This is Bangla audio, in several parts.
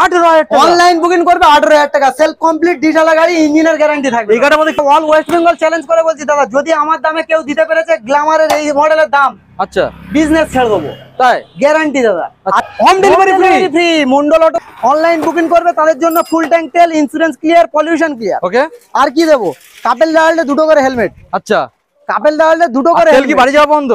হাজার অনলাইন বুকিং করবে হাজার টাকা সেলফ কমপ্লিট গাড়ি ইঞ্জিনের থাকবে অল ওয়েস্ট বেঙ্গল চ্যালেঞ্জ করে বলছি দাদা যদি আমার দামে কেউ দিতে পেরেছে গ্ল্যামারের এই মডেলের দাম আচ্ছা বিজনেস তাই গ্যারান্টি দাদা home delivery free Mondal online booking করবে তাদের জন্য ফুল ট্যাঙ্ক তেল insurance clear pollution clear okay আর কি দেবো কাপেল দাঁড়ালে দুটো করে হেলমেট আচ্ছা কাপেল দাঁড়ালে দুটো করে বাড়ি যাওয়া বন্ধ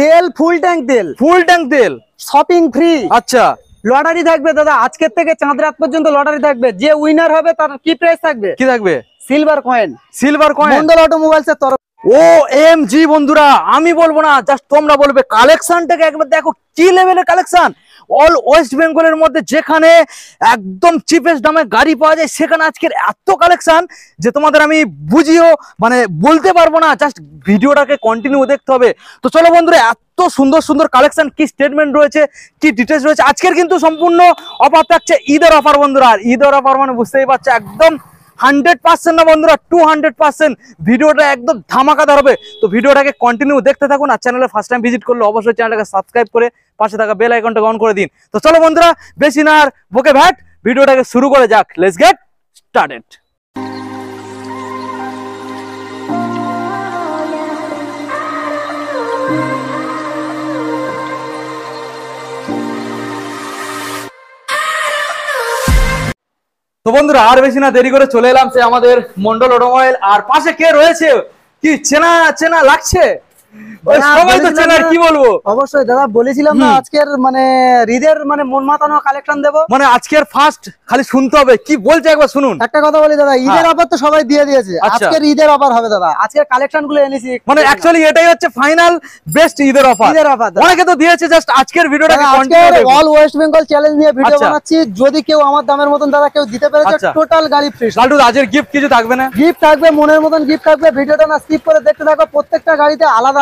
তেল ফুল ট্যাঙ্ক তেল ফুল ট্যাঙ্ক তেল শপিং ফ্রি আচ্ছা লটারি থাকবে দাদা আজকের থেকে চাঁদ রাত পর্যন্ত লটারি থাকবে যে উইনার হবে তার কি প্রাইস থাকবে কি থাকবে silver coin silver coin Mondal auto মোবাইলসের তরফ ও এম জি বন্ধুরা আমি বলবো না জাস্ট তোমরা বলবে কালেকশনটাকে একবার দেখো কি লেভেলের কালেকশন অল ওয়েস্ট বেঙ্গলের মধ্যে যেখানে একদম চিপেস্ট দামে গাড়ি পাওয়া যায় সেখানে আজকের এত কালেকশন যে তোমাদের আমি বুঝিও মানে বলতে পারবো না জাস্ট ভিডিওটাকে কন্টিনিউ দেখতে হবে তো চলো বন্ধুরা এত সুন্দর সুন্দর কালেকশন কি স্টেটমেন্ট রয়েছে কি ডিটেলস রয়েছে আজকের কিন্তু সম্পূর্ণ অফার থাকছে ঈদের অফার বন্ধুরা আর ঈদের অফার মানে বুঝতেই পারছো একদম হান্ড্রেড পার্সেন্ট না বন্ধুরা টু হান্ড্রেড পার্সেন্ট ভিডিওটা একদম ধামাকা হবে তো ভিডিওটাকে কন্টিনিউ দেখতে থাকুন আর চ্যানেলে ফার্স্ট টাইম ভিজিট করলে অবশ্যই চ্যানেলটাকে সাবস্ক্রাইব করে পাশে থাকা বেল আইকনটা অন করে দিন তো চলো বন্ধুরা বেশি না আর বোকে ভ্যাট ভিডিওটাকে শুরু করে যাক লেটস গেট স্টার্টেড তো বন্ধুরা আর বেশি না দেরি করে চলে এলাম সে আমাদের মন্ডল অটোমোবাইল আর পাশে কে রয়েছে কি চেনা চেনা লাগছে ওয়েস্ট বেঙ্গল চ্যালেঞ্জ নিয়ে ভিডিও আচ্ছা। যদি কেউ আমার দামের মতন দাদা কেউ দিতে পেরেছে টোটাল আচ্ছা। গাড়ি ফ্রি গিফট কিছু থাকবে না গিফট থাকবে মনের মতন গিফট থাকবে ভিডিওটা না স্কিপ করে দেখতে থাকো প্রত্যেকটা গাড়িতে আলাদা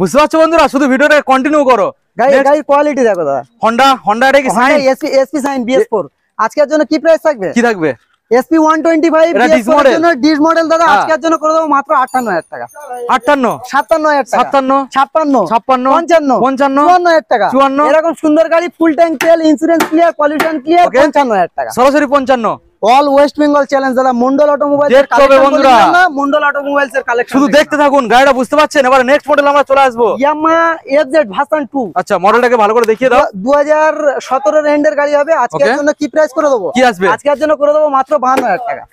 বুঝতে পারছো বন্ধুরা শুধু ভিডিওটা কন্টিনিউ করো গাড়ির কোয়ালিটি দেখো দাদা হন্ডা হন্ডা এটা কি Shine SP SP Shine BS four আজকের জন্য কি প্রাইস থাকবে কি থাকবে SP one twenty five disc model দাদা হ্যাঁ। আজকের জন্য করে দেবো মাত্র আটান্ন হাজার টাকা আটান্ন সাতান্ন হাজার সাতান্ন ছাপ্পান্ন পঞ্চান্ন পঞ্চান্ন হাজার টাকা চুয়ান্ন এরকম সুন্দর গাড়ি ফুল ট্যাঙ্ক তেল ইন্স্যুরেন্স ক্লিয়ার পলিউশন ক্লিয়ার টাকা সরাসরি পঞ্চান্ন অল ওয়েস্ট বেঙ্গল চ্যালেঞ্জ দাদা মন্ডল অটোমোবাইল বন্ধুরা মন্ডল অটোমোবাইলস এর কালেকশন শুধু দেখতে থাকুন গাড়িটা বুঝতে পারছেন এবার নেক্সট মডেল আমরা চলে আসবো ইয়ামা এফজেড ভার্সন 2 আচ্ছা মডেলটাকে ভালো করে দেখিয়ে দাও 2017 এর এন্ডের গাড়ি হবে আজকের জন্য কি প্রাইস করে দেবো কি আসবে আজকের জন্য করে দেবো মাত্র 52000 টাকা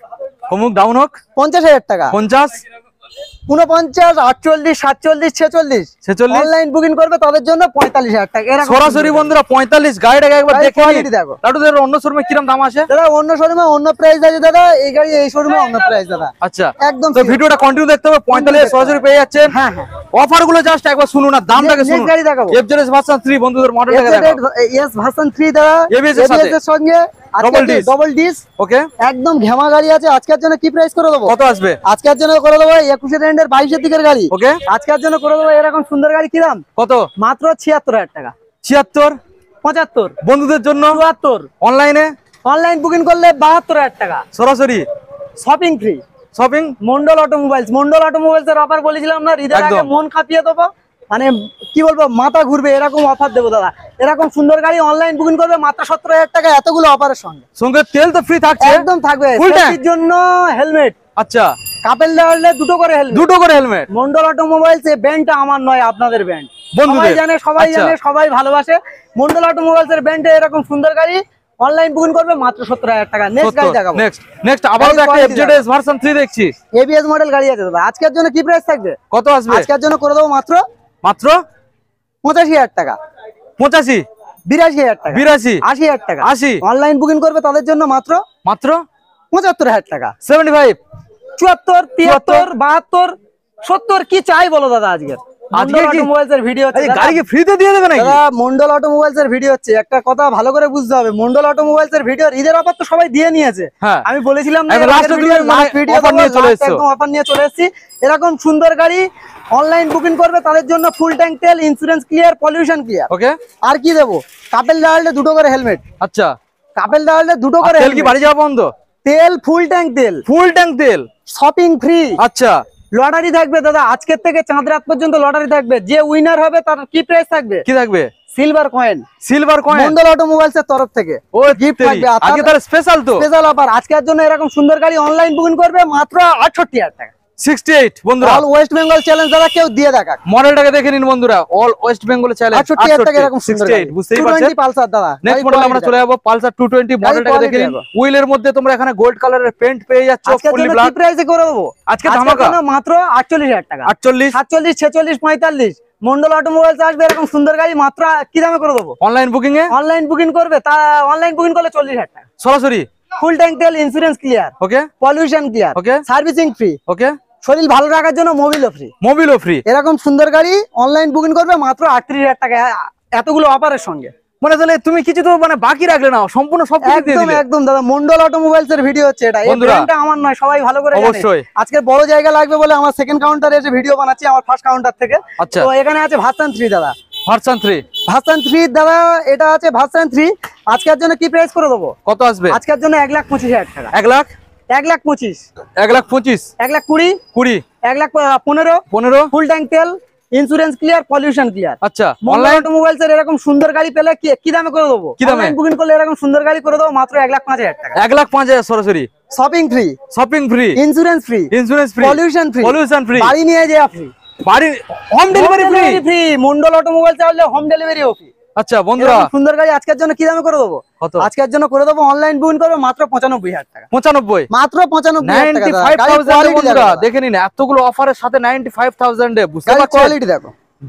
হোমুক ডাউন হোক 50000 টাকা 50 উনপঞ্চাশ আটচল্লিশ সাতচল্লিশ ছেচল্লিশ ছেচল্লিশ বুকিং করবে সরাসরি বন্ধুরা পঁয়তাল্লিশ গাড়িটাকে অন্য শোরুমে কিরম দাম আছে অন্য শোরুমে অন্য প্রাইস আছে দাদা এই গাড়ি এই শোরুমে অন্য প্রাইস দাদা আচ্ছা একদম ভিডিওটা কন্টিনিউ দেখতে হবে পঁয়তাল্লিশ সরাসরি পেয়ে যাচ্ছে হ্যাঁ অফার গুলো জাস্ট একবার শুনুন আর দামটাকে শুনুন গাড়ি দেখাবো এফজেডএস ভার্সন 3 বন্ধুদের মডেলটাকে দেখাবো এস ভার্সন 3 দাদা এবিএস এর সঙ্গে double disc double disc okay একদম ঘেমা গাড়ি আছে আজকের জন্য কি প্রাইস করে দেবো কত আসবে আজকের জন্য করে দেবো একুশে রেন্ডের বাইশের দিকের গাড়ি ওকে আজকের জন্য করে দেবো এরকম সুন্দর গাড়ি কি দাম কত মাত্র ছিয়াত্তর হাজার টাকা ছিয়াত্তর পঁচাত্তর বন্ধুদের জন্য চুয়াত্তর অনলাইনে অনলাইন বুকিং করলে বাহাত্তর হাজার টাকা সরাসরি shopping free shopping Mondal automobiles Mondal automobiles এর অফার বলেছিলাম না হৃদয় মন খাপিয়ে দেবো মানে কি বলবো মাথা ঘুরবে এরকম অফার দেবো দাদা এরকম সুন্দর গাড়ি অনলাইন আচ্ছা। বুকিং আচ্ছা। করবে মাত্র সতেরো হাজার টাকা এতগুলো অফারের সঙ্গে সঙ্গে তেল তো ফ্রি থাকছে একদম থাকবে জন্য হেলমেট আচ্ছা কাপেল দেওয়ালে দুটো করে হেলমেট দুটো করে হেলমেট মন্ডল অটোমোবাইলস এই ব্যান্ডটা আমার নয় আপনাদের ব্যান্ড সবাই জানে সবাই জানে সবাই ভালোবাসে মন্ডল অটোমোবাইলস এর ব্যান্ডে এরকম সুন্দর গাড়ি অনলাইন বুকিং করবে মাত্র সতেরো হাজার টাকা নেক্সট গাড়ি দেখাবো নেক্সট নেক্সট আবার একটা এফজেডএস ভার্সন থ্রি দেখছি এবিএস মডেল গাড়ি আছে দাদা আজকের জন্য কি প্রাইস থাকবে কত আসবে আজকের জন্য করে দেবো মাত্র মাত্র পঁচাশি হাজার টাকা পঁচাশি বিরাশি হাজার টাকা বিরাশি আশি হাজার টাকা আশি অনলাইন বুকিং করবে তাদের জন্য মাত্র মাত্র পঁচাত্তর হাজার টাকা সেভেন্টি ফাইভ চুয়াত্তর তিয়াত্তর বাহাত্তর সত্তর কি চাই বলো দাদা আজকে মন্ডল এর ভিডিও হচ্ছে একটা কথা ভালো করে বুঝতে হবে মন্ডল ভিডিও তো সবাই দিয়ে নিয়েছে হ্যাঁ। আমি বলেছিলাম মানে নিয়ে চলে এসেছি এরকম সুন্দর গাড়ি অনলাইন বুকিং করবে তাদের জন্য ফুল ট্যাঙ্ক তেল insurance clear pollution clear okay আর কি দেবো কাপেল দাঁড়ালে দুটো করে হেলমেট আচ্ছা কাপেল দাঁড়ালে দুটো করে তেল কি বাড়ি যাওয়া বন্ধ তেল ফুল ট্যাঙ্ক তেল ফুল ট্যাঙ্ক তেল শপিং ফ্রি আচ্ছা লটারি থাকবে দাদা আজকের থেকে চাঁদ রাত পর্যন্ত লটারি থাকবে যে উইনার হবে তার কি প্রাইস থাকবে কি থাকবে silver coin silver coin Mondal automobiles এর তরফ থেকে ও গিফট থাকবে আজকে তার স্পেশাল তো স্পেশাল অফার আজকের জন্য এরকম সুন্দর গাড়ি অনলাইন বুকিং করবে মাত্র 68 হাজার টাকা বন্ধুরা অল ওয়েস্ট বেঙ্গল চ্যালেঞ্জ দাদা কেউ দিয়ে দেখে নিন বন্ধুরা অল ওয়েস্ট বেঙ্গল আমরা চলে পালসার দেখে মধ্যে তোমরা গোল্ড কালারের পেয়ে আসবে সুন্দর গাড়ি কি দামে করে দেবো অনলাইন বুকিং এ অনলাইন বুকিং করবে তা অনলাইন বুকিং করলে টাকা সরাসরি ফুল ট্যাঙ্ক তেল insurance clear okay pollution clear okay servicing free okay শরীর ভালো রাখার জন্য মোবিলও ফ্রি মোবিলও ফ্রি এরকম সুন্দর গাড়ি অনলাইন বুকিং করবে মাত্র আটত্রিশ হাজার টাকা এতগুলো অফারের সঙ্গে মনে তাহলে তুমি কিছু তো মানে বাকি রাখলে না সম্পূর্ণ সব একদম একদম দাদা মন্ডল অটোমোবাইলস এর ভিডিও হচ্ছে এটা এই ব্র্যান্ডটা আমার নয় সবাই ভালো করে অবশ্যই আজকে বড় জায়গা লাগবে বলে আমার সেকেন্ড কাউন্টারে এসে ভিডিও বানাচ্ছি আমার ফার্স্ট কাউন্টার থেকে আচ্ছা তো এখানে আছে ভাসান থ্রি দাদা ভাসান থ্রি ভাসান থ্রি দাদা এটা আছে ভাসান থ্রি আজকের জন্য কি প্রাইস করে দেবো কত আসবে আজকের জন্য এক লাখ পঁচিশ হাজার টাকা এক লাখ এক লাখ পঁচিশ এক লাখ পঁচিশ এক লাখ কুড়ি কুড়ি এক লাখ পনেরো পনেরো ফুল ট্যাঙ্ক তেল ক্লিয়ার পলিউশন ক্লিয়ার এরকম সুন্দর গাড়ি পেলে কি দামে করে দেবো কি দামে বুকিং করলে এরকম সুন্দর গাড়ি করে দেবো মাত্র এক লাখ পাঁচ হাজার এক লাখ পাঁচ হাজার সরাসরি shopping free shopping free free free pollution free pollution free নিয়ে free home delivery free Mondal automobile চাইলে হোম ডেলিভারি অফিস আচ্ছা বন্ধুরা সুন্দর গাড়ি আজকের জন্য কি দামে করে দেবো আজকের জন্য করে দেবো অনলাইন বুকিং করবো মাত্র পঁচানব্বই টাকা পঁচানব্বই মাত্র পঁচানব্বই দেখে নিন এতগুলো অফারের সাথে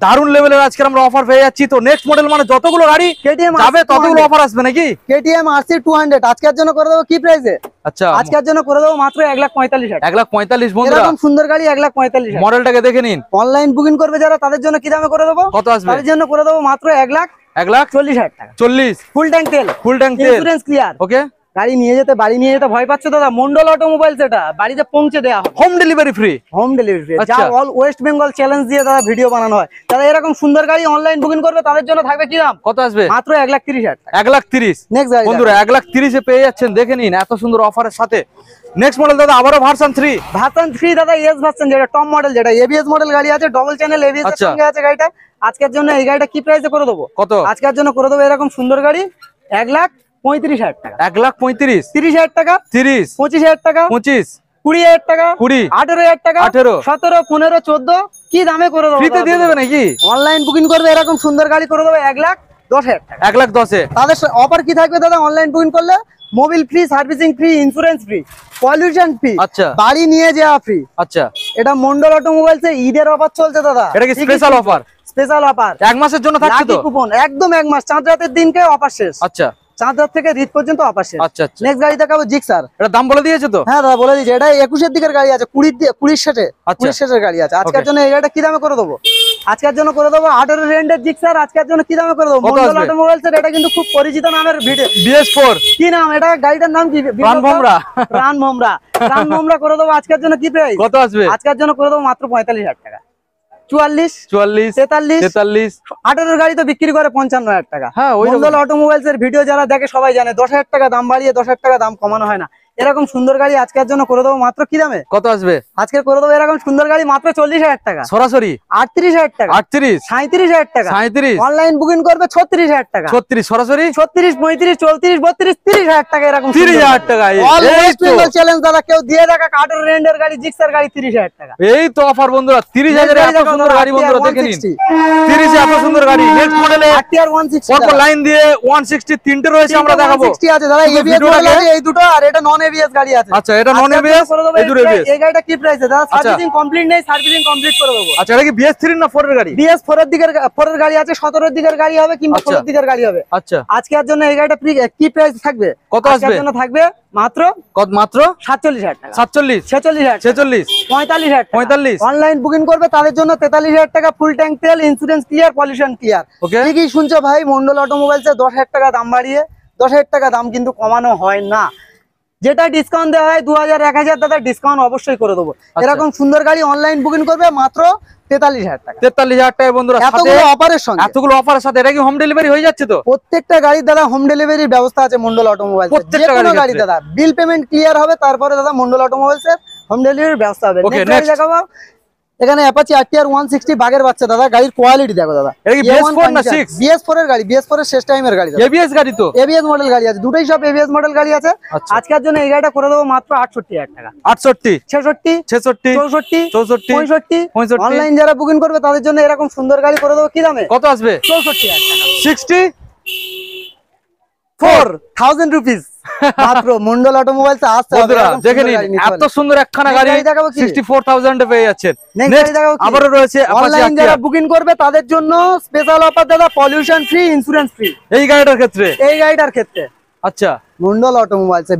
দারুন লেভেলের আজকে আমরা অফার পেয়ে যাচ্ছি তো নেক্সট মডেল মানে যতগুলো গাড়ি কেটিএম যাবে ততগুলো অফার আসবে নাকি কেটিএম আরসি 200 আজকের জন্য করে দেবো কি প্রাইসে আচ্ছা আজকের জন্য করে দেবো মাত্র 1 লাখ 45 1 লাখ 45 বন্ধুরা এরকম সুন্দর গাড়ি 1 লাখ 45 মডেলটাকে দেখে নিন অনলাইন বুকিং করবে যারা তাদের জন্য কি দামে করে দেবো কত আসবে তাদের জন্য করে দেবো মাত্র 1 লাখ এক লাখ চল্লিশ হাজার টাকা চল্লিশ ফুল ট্যাঙ্ক তেল ফুল ট্যাঙ্ক তেল ইন্স্যুরেন্স ক্লিয়ার ওকে গাড়ি নিয়ে যেতে বাড়ি নিয়ে যেতে ভয় পাচ্ছে দাদা মন্ডল অটোমোবাইল সেটা বাড়িতে পৌঁছে দেওয়া home delivery free home delivery free যা অল ওয়েস্ট বেঙ্গল চ্যালেঞ্জ দিয়ে দাদা ভিডিও বানানো হয় তারা এরকম সুন্দর গাড়ি অনলাইন বুকিং করবে তাদের জন্য থাকবে কি দাম কত আসবে মাত্র এক লাখ তিরিশ হাজার এক লাখ তিরিশ নেক্সট গাড়ি বন্ধুরা এক লাখ তিরিশে পেয়ে যাচ্ছেন দেখে নিন এত সুন্দর অফারের সাথে নেক্সট মডেল দাদা আবারও ভার্সন 3 ভার্সন 3 দাদা এস ভার্সন যেটা টপ মডেল যেটা এবিএস মডেল গাড়ি আছে ডবল চ্যানেল এবিএস সঙ্গে আছে গাড়িটা আজকের জন্য এই গাড়িটা কি প্রাইসে করে দেবো কত আজকের জন্য করে দেবো এরকম সুন্দর গাড়ি এক লাখ পঁয়ত্রিশ হাজার এক লাখ পঁয়ত্রিশ তিরিশ হাজার টাকা তিরিশ পঁচিশ হাজার টাকা পঁচিশ কুড়ি হাজার টাকা কুড়ি আঠেরো হাজার টাকা আঠেরো সতেরো পনেরো চোদ্দ কি দামে করে দেবে নাকি অনলাইন বুকিং করবে সুন্দর গাড়ি করে এক লাখ দশ হাজার এক লাখ দশে তাদের অফার কি থাকবে দাদা অনলাইন বুকিং করলে mobil free servicing free insurance free pollution free আচ্ছা বাড়ি নিয়ে যাওয়া ফ্রি আচ্ছা এটা মন্ডল অটোমোবাইলস ঈদের অফার চলছে দাদা এটা কি স্পেশাল অফার স্পেশাল অফার এক মাসের জন্য থাকছে তো কুপন একদম এক মাস চাঁদ রাতের দিনকে অফার শেষ আচ্ছা চাঁদা থেকে রিট পর্যন্ত আপাশে আচ্ছা আচ্ছা নেক্সট গাড়ি দেখাবো জিক্সার এটা দাম বলে দিয়েছে তো হ্যাঁ দাদা বলে দিয়েছে এটা একুশের দিকের গাড়ি আছে কুড়ির দিয়ে কুড়ির শেষে আচ্ছা। কুড়ির শেষের গাড়ি আছে আজকের জন্য এই গাড়িটা কি দামে করে দেবো আজকের জন্য করে দেবো আঠারো রেন্ডের জিক্সার আজকের জন্য কি দামে করে দেবো মন্ডল অটোমোবাইলস এর এটা কিন্তু খুব পরিচিত নামের ভিডিও বিএস4 কি নাম এটা গাড়িটার নাম কি প্রাণ ভোমরা প্রাণ ভোমরা প্রাণ ভোমরা করে দেবো আজকের জন্য কি প্রাইস কত আসবে আজকের জন্য করে দেবো মাত্র পঁয়তাল্লিশ হাজার টাকা চুয়াল্লিশ তেতাল্লিশ আঠারোর গাড়ি তো বিক্রি করে পঞ্চান্ন হাজার টাকা হ্যাঁ অটোমোবাইলস এর ভিডিও যারা দেখে সবাই জানে দশ হাজার টাকা দাম বাড়িয়ে দশ হাজার টাকা দাম কমানো হয় না এরকম সুন্দর গাড়ি আজকের জন্য করে দেবো মাত্র কি দামে কত আসবে আজকে করে দেবো এরকম সুন্দর গাড়ি মাত্র চল্লিশ হাজার টাকা সরাসরি আটত্রিশ হাজার টাকা আটত্রিশ সাঁত্রিশ হাজার টাকা সাঁত্রিশ অনলাইন বুকিং করবে ছত্রিশ হাজার টাকা ছত্রিশ সরাসরি ছত্রিশ পঁয়ত্রিশ চৌত্রিশ বত্রিশ তিরিশ হাজার টাকা এরকম তিরিশ হাজার টাকা চ্যালেঞ্জ দাদা কেউ দিয়ে দেখা কার্টুন রেন্ডের গাড়ি জিক্সার গাড়ি তিরিশ হাজার টাকা এই তো অফার বন্ধুরা তিরিশ হাজার সুন্দর গাড়ি বন্ধুরা দেখে নিন তিরিশ এত সুন্দর গাড়ি নেক্সট মডেলে আর ওয়ান সিক্সটি লাইন দিয়ে ওয়ান সিক্সটি তিনটে রয়েছে আমরা দেখাবো আছে দাদা এই দুটো আর এটা নন এবিএস গাড়ি আছে আচ্ছা এটা নন এবিএস এই এবিএস এই গাড়িটা কি প্রাইস দাদা সার্ভিসিং আচ্ছা। কমপ্লিট নেই সার্ভিসিং কমপ্লিট করে আচ্ছা এটা কি না 4 এর গাড়ি এর দিকের 4 এর গাড়ি আছে 17 এর দিকের গাড়ি হবে কিংবা 16 আচ্ছা। এর দিকের গাড়ি হবে আচ্ছা জন্য এই গাড়িটা কি প্রাইস থাকবে কত আসবে জন্য থাকবে মাত্র কত মাত্র 47000 টাকা 47 46000 46 45 অনলাইন বুকিং করবে তাদের জন্য 43000 টাকা ফুল ট্যাঙ্ক তেল insurance clear pollution clear okay কি শুনছো ভাই মন্ডল অটোমোবাইলসে 10000 টাকা দাম বাড়িয়ে 10000 টাকা দাম কিন্তু কমানো হয় না যেটা ডিসকাউন্ট দেওয়া হয় দু হাজার এক হাজার দাদা ডিসকাউন্ট অবশ্যই করে দেবো আচ্ছা। এরকম সুন্দর গাড়ি অনলাইন বুকিং করবে মাত্র তেতাল্লিশ হাজার টাকা তেতাল্লিশ হাজার এতগুলো অফারের সঙ্গে এতগুলো সাথে এটা কি হোম ডেলিভারি হয়ে যাচ্ছে তো প্রত্যেকটা দাদা হোম ব্যবস্থা আছে মন্ডল অটোমোবাইল প্রত্যেকটা দাদা বিল পেমেন্ট ক্লিয়ার হবে তারপরে দাদা মন্ডল হোম ডেলিভারি ব্যবস্থা হবে এখানে Apache R T R one sixty বাঘের বাচ্চা দাদা গাড়ির কোয়ালিটি দেখো দাদা বিএস ফোর এর গাড়ি বিএস ফোর এর শেষ টাইমের গাড়ি এবিএস গাড়ি তো এবিএস মডেল গাড়ি আছে দুটোই সব এবিএস মডেল গাড়ি আছে আচ্ছা। আজকের জন্য এই গাড়িটা করে দেবো মাত্র আটষট্টি হাজার টাকা আটষট্টি ছেষট্টি ছেষট্টি চৌষট্টি চৌষট্টি পঁয়ষট্টি পঁয়ষট্টি অনলাইন যারা বুকিং করবে তাদের জন্য এরকম সুন্দর গাড়ি করে দেবো কি দামে কত আসবে চৌষট্টি হাজার টাকা সিক্সটি ফোর থাউজেন্ড রুপিস মাত্র মন্ডল আসছে বন্ধুরা এত সুন্দর একখানা গাড়ি 64000 এ পেয়ে নেক্সট আবারো রয়েছে অনলাইন যারা বুকিং করবে তাদের জন্য স্পেশাল অফার দাদা পলিউশন ফ্রি ইন্স্যুরেন্স ফ্রি এই ক্ষেত্রে এই ক্ষেত্রে আচ্ছা মন্ডল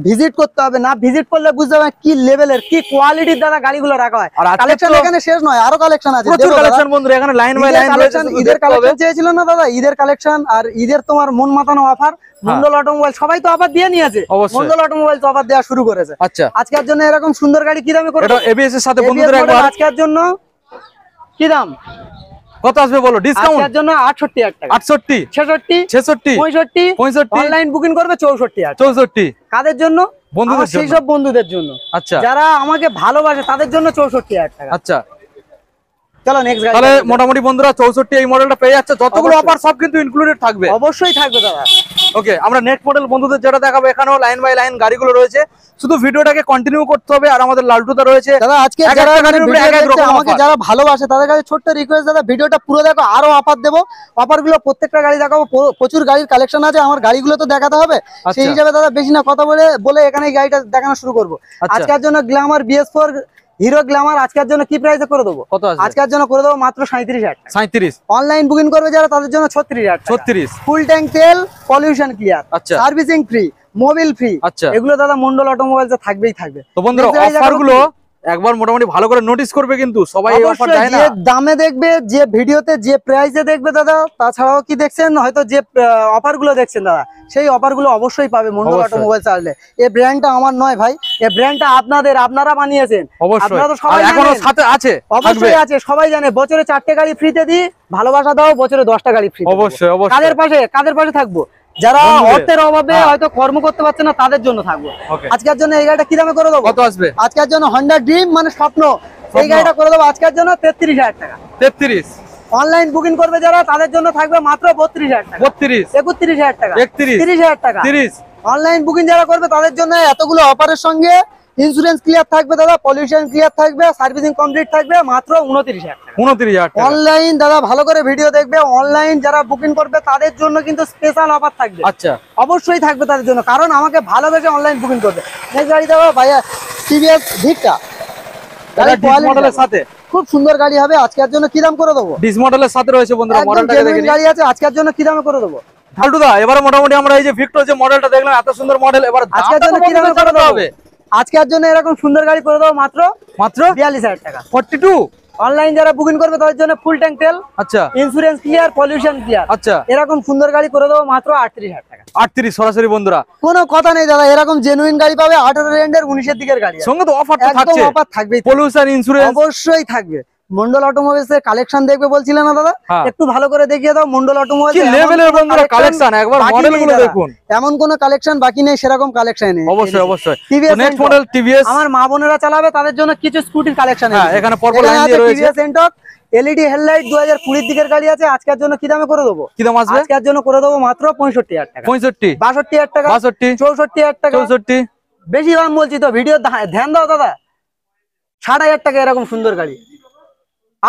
ভিজিট করতে হবে না ভিজিট করলে বুঝতে হবে কি লেভেলের কি কোয়ালিটির দাদা গাড়িগুলো রাখা হয় কালেকশন এখানে শেষ নয় আরো কালেকশন আছে প্রচুর কালেকশন বন্ধুরা এখানে লাইন বাই লাইন কালেকশন ঈদের কালেকশন চেয়েছিল না দাদা ঈদের কালেকশন আর ঈদের তোমার মন মাতানো অফার হ্যাঁ। মন্ডল অটোমোবাইল সবাই তো আবার দিয়ে নিয়েছে মন্ডল অটোমোবাইল তো আবার দেওয়া শুরু করেছে আচ্ছা আজকের জন্য এরকম সুন্দর গাড়ি কি দামে করে আজকের জন্য কি দাম কত আসবে বলো ডিসকাউন্ট বুকিং করবে কাদের জন্য বন্ধুদের সেই সব বন্ধুদের জন্য আচ্ছা যারা আমাকে ভালোবাসে তাদের জন্য হাজার টাকা আচ্ছা তাহলে মোটামুটি বন্ধুরা চৌষট্টি এই মডেলটা পেয়ে যাচ্ছে যতগুলো অফার সব কিন্তু ইনক্লুডেড থাকবে অবশ্যই থাকবে দাদা ওকে আমরা নেক্সট মডেল বন্ধুদের যেটা দেখাবো এখানেও লাইন বাই লাইন গাড়িগুলো রয়েছে শুধু ভিডিওটাকে কন্টিনিউ করতে হবে আর আমাদের লালটুদা রয়েছে দাদা আজকে যারা আমাকে যারা ভালোবাসে তাদের কাছে ছোট্ট রিকোয়েস্ট দাদা ভিডিওটা পুরো দেখো আরো অফার দেবো অফারগুলো প্রত্যেকটা গাড়ি দেখাবো প্রচুর গাড়ির কালেকশন আছে আমার গাড়িগুলো তো দেখাতে হবে সেই আচ্ছা। হিসাবে দাদা বেশি না কথা বলে বলে এখানে গাড়িটা দেখানো শুরু করবো আচ্ছা। আজকের জন্য Glamour BS four Hero Glamour আজকের জন্য কি প্রাইসে করে দেবো কত আজকের জন্য করে দেবো মাত্র সাঁত্রিশ হাজার সাঁত্রিশ অনলাইন বুকিং করবে যারা তাদের জন্য ছত্রিশ হাজার ছত্রিশ ফুল ট্যাঙ্ক তেল পলিউশন ক্লিয়ার আচ্ছা সার্ভিসিং ফ্রি মোবিল ফ্রি আচ্ছা এগুলো দাদা মন্ডল অটোমোবাইল থাকবেই থাকবে তো বন্ধুরা অফার গুলো একবার মোটামুটি ভালো করে নোটিস করবে কিন্তু সবাই দামে দেখবে যে ভিডিওতে যে প্রাইসে দেখবে দাদা তাছাড়াও কি দেখছেন হয়তো যে অফার গুলো দেখছেন দাদা সেই অফার গুলো অবশ্যই পাবে মন্ডল মোবাইল চালে এ ব্র্যান্ডটা আমার নয় ভাই এই ব্র্যান্ডটা আপনাদের আপনারা বানিয়েছেন সবাই আছে অবশ্যই আছে সবাই জানে বছরে চারটে গাড়ি ফ্রিতে দিই ভালোবাসা দাও বছরে দশটা গাড়ি ফ্রি অবশ্যই অবশ্যই কাদের পাশে কাদের পাশে থাকবো যারা অর্থের অভাবে হ্যাঁ। হয়তো কর্ম করতে পারছে না তাদের জন্য থাকবো আজকের জন্য এই গাড়িটা কি দামে করে দেবো কত আসবে আজকের জন্য হন্ডা ড্রিম মানে স্বপ্ন এই গাড়িটা করে দেবো আজকের জন্য তেত্রিশ হাজার টাকা তেত্রিশ অনলাইন বুকিং করবে যারা তাদের জন্য থাকবে মাত্র বত্রিশ হাজার টাকা বত্রিশ একত্রিশ হাজার টাকা একত্রিশ তিরিশ হাজার টাকা তিরিশ অনলাইন বুকিং যারা করবে তাদের জন্য এতগুলো অফারের সঙ্গে ইন্স্যুরেন্স ক্লিয়ার থাকবে দাদা পলিউশন ক্লিয়ার থাকবে সার্ভিসিং কমপ্লিট থাকবে মাত্র উনত্রিশ হাজার উনত্রিশ হাজার অনলাইন দাদা ভালো করে ভিডিও দেখবে অনলাইন যারা বুকিং করবে তাদের জন্য কিন্তু স্পেশাল অফার থাকবে আচ্ছা অবশ্যই থাকবে তাদের জন্য কারণ আমাকে ভালোবেসে অনলাইন বুকিং করবে নেক্সট গাড়ি দাদা ভাইয়া টিভিএস ভিকটা মডেলের সাথে খুব সুন্দর গাড়ি হবে আজকের জন্য করে দেবো ডিস মডেলের সাথে রয়েছে গাড়ি আছে আজকের জন্য করে দেবো মোটামুটি আমরা এই যে ভিক্টর যে মডেলটা দেখলাম এত সুন্দর মডেল এবার আজকের জন্য কি দামে করে দেবো আজকে আর জন্য এরকম সুন্দর গাড়ি করে দেবো মাত্র মাত্র বিয়াল্লিশ হাজার টাকা ফোর্টি টু অনলাইন যারা বুকিং করবে তাদের জন্য ফুল ট্যাঙ্ক তেল আচ্ছা ইন্স্যুরেন্স ক্লিয়ার পলিউশন ক্লিয়ার আচ্ছা এরকম সুন্দর গাড়ি করে দেবো মাত্র আটত্রিশ হাজার টাকা আটত্রিশ সরাসরি বন্ধুরা কোনো কথা নেই দাদা এরকম জেনুইন গাড়ি পাবে রেন্ডের উনিশের দিকের গাড়ি সঙ্গে তো অফার অফার থাকবে পলিউশন অবশ্যই থাকবে মন্ডল এর কালেকশন দেখবে বলছিলেন না দাদা হ্যাঁ। একটু ভালো করে দেখিয়ে দাও মন্ডল অটোমোবাইলস কালেকশন দেখুন এমন কোন কালেকশন বাকি নেই সেরকম কালেকশন নেই অবশ্যই অবশ্যই আমার মা বোনেরা চালাবে তাদের জন্য কিছু স্কুটির কালেকশন এলইডি হেডলাইট দু হাজার কুড়ির দিকের গাড়ি আছে আজকের জন্য কি দামে করে দেবো কি দাম আসবে আজকের জন্য করে দেবো মাত্র 65000 টাকা পঁয়ষট্টি বাষট্টি টাকা 62 64000 টাকা চৌষট্টি বেশি দাম বলছি তো ভিডিও ধ্যান দাও দাদা হাজার টাকা এরকম সুন্দর গাড়ি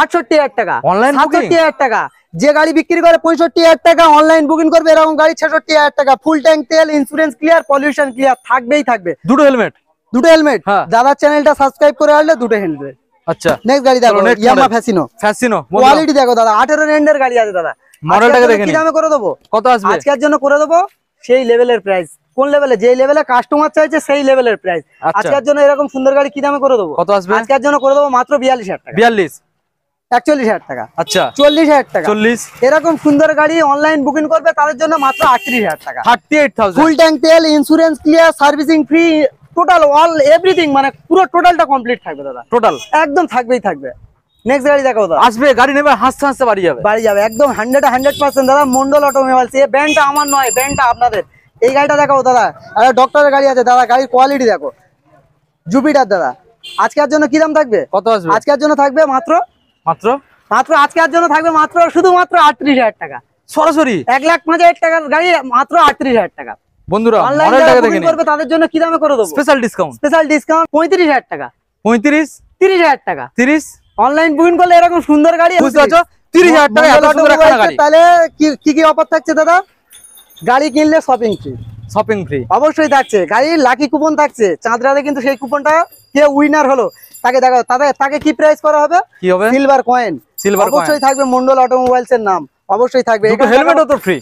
আটষট্টি হাজার টাকা অনলাইন সাতষট্টি হাজার টাকা যে গাড়ি বিক্রি করে পঁয়ষট্টি হাজার টাকা অনলাইন বুকিং করবে এরকম গাড়ি ছেষট্টি হাজার টাকা ফুল ট্যাঙ্ক তেল ইন্স্যুরেন্স ক্লিয়ার পলিউশন ক্লিয়ার থাকবেই থাকবে দুটো হেলমেট দুটো হেলমেট হ্যাঁ। আচ্ছা। দাদা চ্যানেলটা সাবস্ক্রাইব করে আসলে দুটো হেলমেট দেখো গাড়ি আছে দাদা কি করে দেবো কত আজকের জন্য করে দেবো সেই লেভেলের প্রাইস কোন লেভেলে লেভেলে কাস্টমার চাইছে সেই লেভেলের প্রাইস আজকের জন্য এরকম সুন্দর গাড়ি কি দামে করে দেবো কত জন্য করে দেবো মাত্র একচল্লিশ হাজার টাকা আচ্ছা চল্লিশ হাজার টাকা চল্লিশ এরকম সুন্দর গাড়ি অনলাইন বুকিং করবে তাদের জন্য মাত্র আটত্রিশ হাজার টাকা এইট ট্যাঙ্ক তেল clear servicing free total all everything মানে পুরো টোটালটা কমপ্লিট থাকবে দাদা টোটাল একদম থাকবেই থাকবে নেক্সট গাড়ি আসবে গাড়ি নেবে হাসতে হাসতে বাড়ি যাবে বাড়ি যাবে একদম হান্ড্রেড হান্ড্রেড পার্সেন্ট দাদা মন্ডল ব্যান্ডটা আমার নয় ব্যান্ডটা আপনাদের এই গাড়িটা দেখাবো দাদা ডক্টরের গাড়ি আছে দাদা গাড়ির কোয়ালিটি দেখো জুপিটার দাদা আজকের জন্য কি দাম থাকবে কত আসবে আজকের জন্য থাকবে মাত্র মাত্র মাত্র আজকে আর জন্য থাকবে মাত্র শুধুমাত্র আটত্রিশ হাজার টাকা সরাসরি এক লাখ পাঁচ হাজার টাকার গাড়ি মাত্র আটত্রিশ হাজার টাকা বন্ধুরা করবে তাদের জন্য কি দামে করে দেবো স্পেশাল ডিসকাউন্ট স্পেশাল ডিসকাউন্ট পঁয়ত্রিশ হাজার টাকা পঁয়ত্রিশ তিরিশ হাজার টাকা তিরিশ অনলাইন বুকিং করলে এরকম সুন্দর গাড়ি তিরিশ হাজার টাকা তাহলে কি কি অফার থাকছে দাদা গাড়ি কিনলে শপিং ফ্রি শপিং ফ্রি অবশ্যই থাকছে গাড়ির লাকি কুপন থাকছে চাঁদরাতে কিন্তু সেই কুপনটা কে উইনার হলো তাকে দেখো তাকে কি প্রাইস করা হবে কি হবে সিলভার কয়েন সিলভার অবশ্যই থাকবে মন্ডল অটোমোবাইলস এর নাম অবশ্যই থাকবে হেলমেটও তো ফ্রি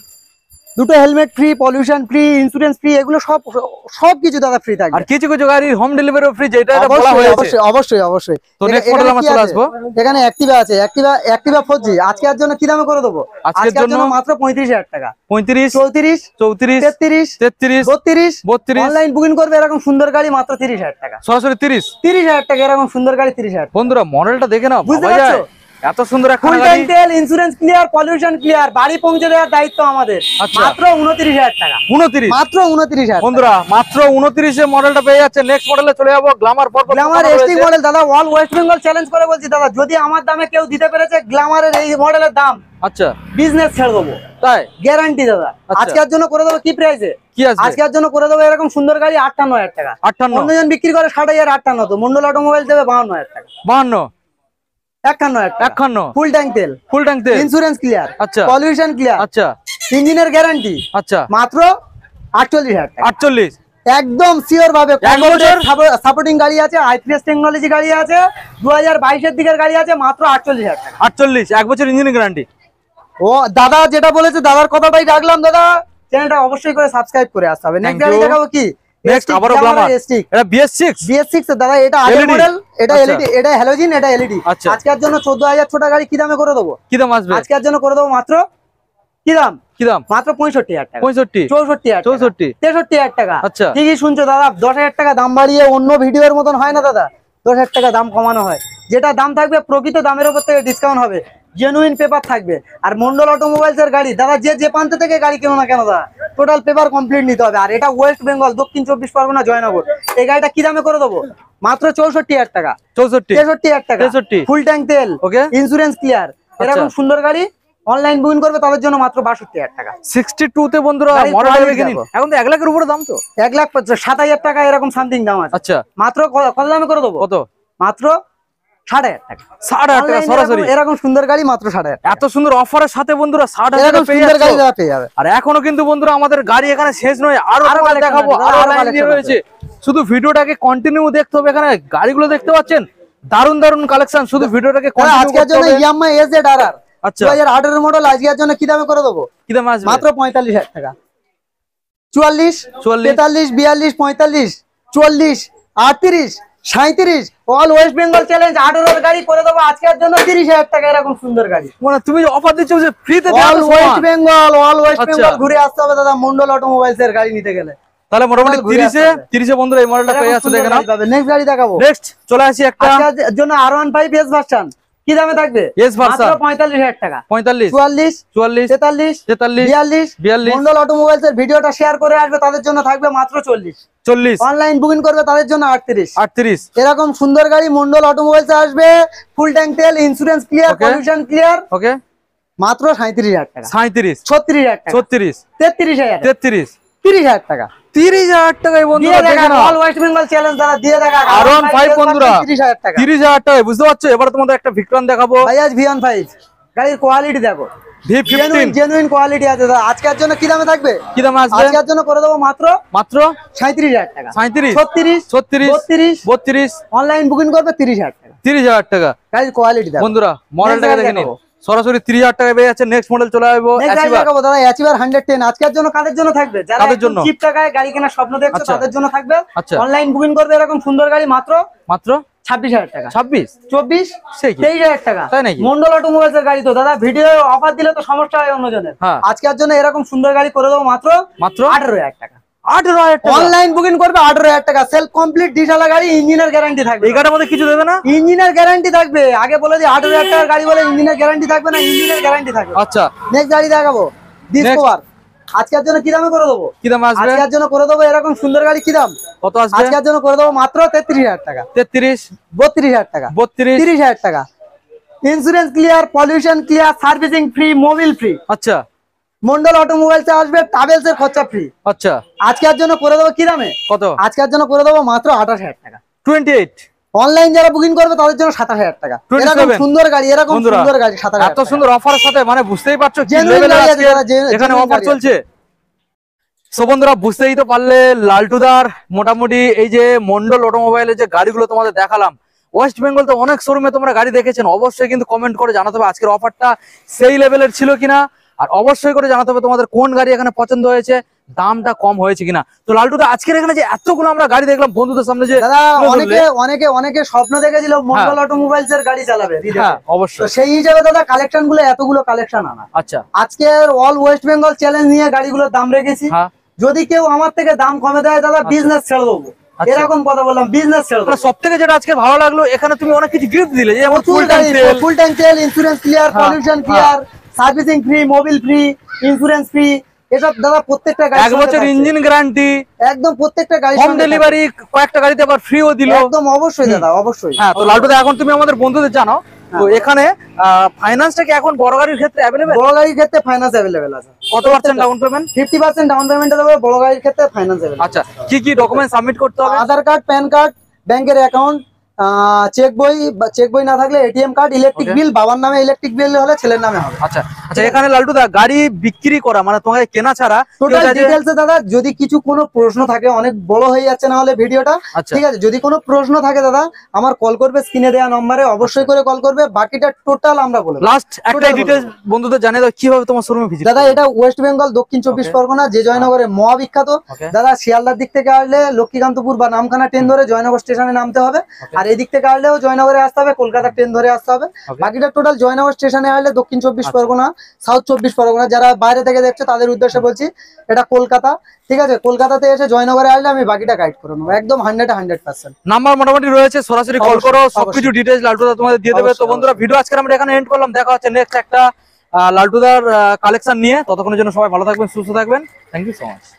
দুটো helmet free pollution free insurance free এগুলো সব সব কিছু দাদা ফ্রি থাকবে আর কিছু কিছু গাড়ির হোম ডেলিভারিও ফ্রি যেটা এটা বলা হয়েছে অবশ্যই অবশ্যই তো নেক্সট মডেল আমরা চলে আসবো এখানে অ্যাক্টিভা আছে অ্যাক্টিভা অ্যাক্টিভা 4G আজকের জন্য কি দামে করে দেব আজকের জন্য মাত্র 35000 টাকা 35 34 34 33 33 32 32 অনলাইন বুকিং করবে এরকম সুন্দর গাড়ি মাত্র 30000 টাকা সরাসরি 30 30000 টাকা এরকম সুন্দর গাড়ি 30000 বন্ধুরা মডেলটা দেখে নাও বুঝতে পারছো এত সুন্দর ক্লিয়ার পলিউশন ক্লিয়ার বাড়ি পৌঁছে দেওয়ার দায়িত্ব আমাদের আচ্ছা। মাত্র টাকা মাত্র পেয়ে যাচ্ছে দাদা যদি আমার দামে কেউ দিতে পেরেছে গ্লামারের এই মডেলের দাম আচ্ছা বিজনেস ছেড়ে দেবো তাই গ্যারান্টি দাদা আচ্ছা। আজকের জন্য করে দেবো কি প্রাইসে আজকের জন্য করে দেবো এরকম সুন্দর গাড়ি আটান্ন হাজার টাকা আটান্ন বিক্রি করে ষাট হাজার আটান্ন তো মন্ডল অটোমোবাইল দেবে বাহান্ন হাজার টাকা বাহান্ন ফুল ট্যাঙ্ক তেল ফুল ট্যাঙ্ক তেল ক্লিয়ার পলিউশন আচ্ছা গ্যারান্টি আচ্ছা।, আচ্ছা মাত্র আটচল্লিশ আটচল্লিশ একদম ভাবে সাপোর্টিং গাড়ি আছে টেকনোলজি গাড়ি আছে বাইশের দিকের গাড়ি আছে মাত্র আটচল্লিশ আটচল্লিশ এক বছর গ্যারান্টি ও দাদা যেটা বলেছে দাদার কথাটাই রাখলাম দাদা চ্যানেলটা অবশ্যই করে সাবস্ক্রাইব করে আসতে হবে দেখাবো কি নেক্সট আবারো এটা BS6 BS6 দাদা এটা আগের মডেল e এটা এলইডি আচ্ছা। e এটা এটা এলইডি e আচ্ছা। আজকের জন্য 14000 ছোট গাড়ি কি দামে করে দেব কি দাম আসবে আজকের জন্য করে দেব মাত্র কি দাম কি দাম মাত্র 65000 টাকা 65 64000 64 63000 টাকা আচ্ছা ঠিকই শুনছো দাদা 10000 টাকা দাম বাড়িয়ে অন্য ভিডিওর মতন হয় না দাদা 10000 টাকা দাম কমানো হয় যেটা দাম থাকবে প্রকৃত দামের উপর থেকে ডিসকাউন্ট হবে জেনুইন পেপার থাকবে আর মন্ডল অটোমোবাইলস এর গাড়ি দাদা যে যে প্রান্ত থেকে গাড়ি কেনো না কেন দাদা টোটাল পেপার কমপ্লিট নিতে হবে আর এটা ওয়েস্ট বেঙ্গল দক্ষিণ চব্বিশ পরগনা জয়নগর এই গাড়িটা কি দামে করে দেবো মাত্র চৌষট্টি হাজার টাকা চৌষট্টি তেষট্টি হাজার টাকা তেষট্টি ফুল ট্যাঙ্ক তেল ওকে ইন্স্যুরেন্স ক্লিয়ার এরকম সুন্দর গাড়ি অনলাইন বুকিং করবে তাদের জন্য মাত্র বাষট্টি হাজার টাকা সিক্সটি টু তে বন্ধুরা এখন তো এক লাখের উপরে দাম তো এক লাখ সাত হাজার টাকা এরকম সামথিং দাম আছে আচ্ছা মাত্র কত দামে করে দেবো কত মাত্র এরকম সুন্দর গাড়ি মাত্র এত সুন্দর অফারের সাথে বন্ধুরা গাড়ি যাবে আর এখনো কিন্তু বন্ধুরা আমাদের গাড়ি এখানে শেষ নয় আরো আরো আরো শুধু ভিডিওটাকে কন্টিনিউ দেখতে হবে এখানে গাড়িগুলো দেখতে পাচ্ছেন দারুন দারুন কালেকশন শুধু হ্যাঁ। ভিডিওটাকে আজকের জন্য আর আচ্ছা। মডেল আজকের জন্য কি দামে করে দেবো কি দামে মাত্র পঁয়তাল্লিশ হাজার টাকা চুয়াল্লিশ 44 43 42 45 44 সাঁত্রিশ অল ওয়েস্ট বেঙ্গল চ্যালেঞ্জ আঠারোর গাড়ি করে দেবো আজকের জন্য তিরিশ হাজার টাকা এরকম সুন্দর গাড়ি মানে তুমি অফার দিচ্ছ যে ফ্রিতে অল ওয়েস্ট বেঙ্গল অল ওয়েস্ট বেঙ্গল ঘুরে আসতে হবে দাদা মন্ডল অটোমোবাইলস এর গাড়ি নিতে গেলে তাহলে মোটামুটি 30 এ 30 এই মডেলটা পেয়ে আছো দেখেন নেক্সট গাড়ি দেখাবো নেক্সট চলে আসি একটা আজকের জন্য ফাইভ এস ভার্সন কি দামে থাকবে এস ভার্সন 45000 টাকা পঁয়তাল্লিশ চুয়াল্লিশ চুয়াল্লিশ তেতাল্লিশ তেতাল্লিশ বিয়াল্লিশ 42 মন্ডল অটোমোবাইলস এর ভিডিওটা শেয়ার করে আসবে তাদের জন্য থাকবে মাত্র চল্লিশ চল্লিশ অনলাইন বুকিং করবে তাদের জন্য আটত্রিশ আটত্রিশ এরকম সুন্দর গাড়ি মন্ডল অটোমোবাইলস আসবে ফুল ট্যাঙ্ক তেল insurance clear pollution clear okay মাত্র সাঁত্রিশ হাজার টাকা সাঁত্রিশ ছত্রিশ হাজার ছত্রিশ তেত্রিশ হাজার তেত্রিশ তিরিশ হাজার টাকা তিরিশ হাজার টাকায় বন্ধুরা বন্ধুরা তিরিশ হাজার টাকায় বুঝতে পারছো এবার তোমাদের একটা ভিক্রান দেখাবো আজ ভিয়ান ফাইভ গাড়ির কোয়ালিটি দেখো তিরিশ হাজার টাকা তিরিশ কোয়ালিটি বন্ধুরা মডেল টাকা দেখে নিবো সরাসরি তিরিশ হাজার টাকা পেয়ে যাচ্ছে নেক্সট মডেল চলে আসবো দাদা অ্যাচিভার হান্ড্রেড টেন আজকের জন্য কাদের জন্য থাকবে যাদের জন্য গাড়ি কেনার স্বপ্ন দেখছে আচ্ছা। তাদের জন্য থাকবে আচ্ছা অনলাইন বুকিং করবে এরকম সুন্দর গাড়ি মাত্র মাত্র ছাব্বিশ হাজার টাকা ছাব্বিশ চব্বিশ তেইশ হাজার টাকা তাই মন্ডল গাড়ি দাদা ভিডিও অফার দিলে হ্যাঁ। হাজার টাকা আঠারো বুকিং করবে হাজার টাকা সেলফ কমপ্লিট গাড়ি ইঞ্জিনের গ্যারান্টি থাকবে মধ্যে কিছু দেবে না ইঞ্জিনের গ্যারান্টি থাকবে আগে বলে দিই হাজার গাড়ি বলে ইঞ্জিনের গ্যারান্টি না গ্যারান্টি আচ্ছা নেক্সট দেখাবো আজকের জন্য কি দামে করে দেবো কি দাম আসবে আজকের জন্য করে দেবো এরকম সুন্দর গাড়ি কি দাম কত আসবে আজকের জন্য করে দেবো মাত্র তেত্রিশ হাজার টাকা তেত্রিশ বত্রিশ হাজার টাকা বত্রিশ তিরিশ হাজার টাকা insurance clear pollution clear servicing free Mobil free আচ্ছা মন্ডল অটোমোবাইল আসবে ট্রাভেলস এর খরচা ফ্রি আচ্ছা আজকের জন্য করে দেবো কি দামে কত আজকের জন্য করে দেবো মাত্র আঠাশ হাজার টাকা টোয়েন্টি এইট অনলাইন যারা বুকিং করবে তাদের জন্য সাতাশ হাজার টাকা এরকম সুন্দর গাড়ি এরকম সুন্দর গাড়ি সাতাশ এত সুন্দর অফারের সাথে মানে বুঝতেই পারছো অফার চলছে সো বন্ধুরা বুঝতেই তো পারলে লালটুদার মোটামুটি এই যে মন্ডল অটোমোবাইলের যে গাড়িগুলো তোমাদের দেখালাম ওয়েস্ট বেঙ্গল তো অনেক শোরুমে তোমরা গাড়ি দেখেছেন অবশ্যই কিন্তু কমেন্ট করে জানাতে হবে আজকের অফারটা সেই লেভেলের ছিল কিনা আর অবশ্যই করে জানাতে হবে তোমাদের কোন গাড়ি এখানে পছন্দ হয়েছে দামটা কম হয়েছে কিনা তো লালটু তো আজকের এখানে যে এতগুলো আমরা গাড়ি দেখলাম বন্ধুদের সামনে যে অনেকে অনেকে অনেকে স্বপ্ন দেখেছিল হ্যাঁ। মঙ্গল অটোমোবাইলস এর গাড়ি চালাবে হ্যাঁ, অবশ্যই সেই হিসাবে দাদা কালেকশন গুলো এতগুলো কালেকশন আনা আচ্ছা আজকে অল ওয়েস্ট বেঙ্গল চ্যালেঞ্জ নিয়ে গাড়িগুলোর দাম রেখেছি হ্যাঁ। যদি কেউ আমার থেকে দাম কমে দেয় দাদা বিজনেস আচ্ছা। ছেড়ে দেবো আচ্ছা। এরকম কথা বললাম বিজনেস সব থেকে যেটা আজকে ভালো লাগলো এখানে তুমি অনেক কিছু গিফট দিলে insurance clear servicing free Mobil free insurance free এসব দাদা প্রত্যেকটা গাড়ি এক বছর ইঞ্জিন গ্যারান্টি একদম প্রত্যেকটা গাড়ি হোম ডেলিভারি কয়েকটা গাড়িতে আবার ফ্রিও দিল একদম অবশ্যই দাদা অবশ্যই হ্যাঁ তো লালটু এখন তুমি আমাদের বন্ধুদের জানো হ্যাঁ। তো এখানে ফাইন্যান্সটা কি এখন বড় গাড়ির ক্ষেত্রে अवेलेबल বড় গাড়ির ক্ষেত্রে ফাইন্যান্স अवेलेबल আছে কত percent down payment 50% down payment দেবো বড় গাড়ির ক্ষেত্রে ফাইন্যান্স अवेलेबल আচ্ছা কি কি ডকুমেন্ট সাবমিট করতে হবে আধার কার্ড প্যান কার্ড ব্যাংকের অ্যাকাউন্ট চেক বই চেক বই না থাকলে এটিএম কার্ড বিল বাবার নামে ইলেকট্রিক বিল হলে ছেলের নামে আচ্ছা, আচ্ছা এখানে লাল্টু গাড়ি বিক্রি করা মানে তোমাকে কেনা ছাড়া দাদা যদি কিছু কোনো প্রশ্ন থাকে অনেক বড় হয়ে যাচ্ছে না হলে ভিডিওটা আচ্ছা। ঠিক আছে যদি কোনো প্রশ্ন থাকে দাদা আমার কল করবে স্ক্রিনে দেওয়া নম্বরে অবশ্যই করে কল করবে বাকিটা টোটাল আমরা বলবো লাস্ট একটা বন্ধুদের জানিয়ে দাও কিভাবে তোমার শোরুমে ভিজিট দাদা এটা ওয়েস্ট বেঙ্গল দক্ষিণ চব্বিশ পরগনা যে জয়নগরে হ্যাঁ। মহাবিখ্যাত দাদা শিয়ালদার দিক থেকে আসলে লক্ষ্মীকান্তপুর বা নামখানা ট্রেন ধরে জয়নগর স্টেশনে নামতে হবে আর এদিক থেকে আসলেও জয়নগরে আসতে হবে কলকাতা ট্রেন ধরে আসতে হবে বাকিটা টোটাল জয়নগর স্টেশনে আসলে দক্ষিণ চব্বিশ আচ্ছা। পরগনা সাউথ চব্বিশ পরগনা যারা বাইরে থেকে দেখছে তাদের উদ্দেশ্যে বলছি এটা কলকাতা ঠিক আছে কলকাতাতে এসে জয়নগরে আসলে আমি বাকিটা গাইড করে নেবো একদম হান্ড্রেড হান্ড্রেড পার্সেন্ট নাম্বার মোটামুটি রয়েছে সরাসরি কল করো সবকিছু ডিটেলস লালটুদা তোমাদের দিয়ে দেবে তো বন্ধুরা ভিডিও আজকে আমরা এখানে এন্ড করলাম দেখা হচ্ছে নেক্সট একটা লালটুদার কালেকশন নিয়ে ততক্ষণের জন্য সবাই ভালো থাকবেন সুস্থ থাকবেন থ্যাংক ইউ সো মাচ